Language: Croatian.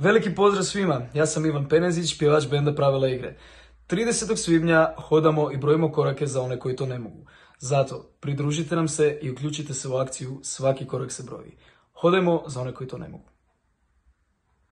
Veliki pozdrav svima, ja sam Ivan Penezić, pjevač benda Pravila igre. 30. svibnja hodamo i brojimo korake za one koji to ne mogu. Zato, pridružite nam se i uključite se u akciju Svaki korak se broji. Hodajmo za one koji to ne mogu.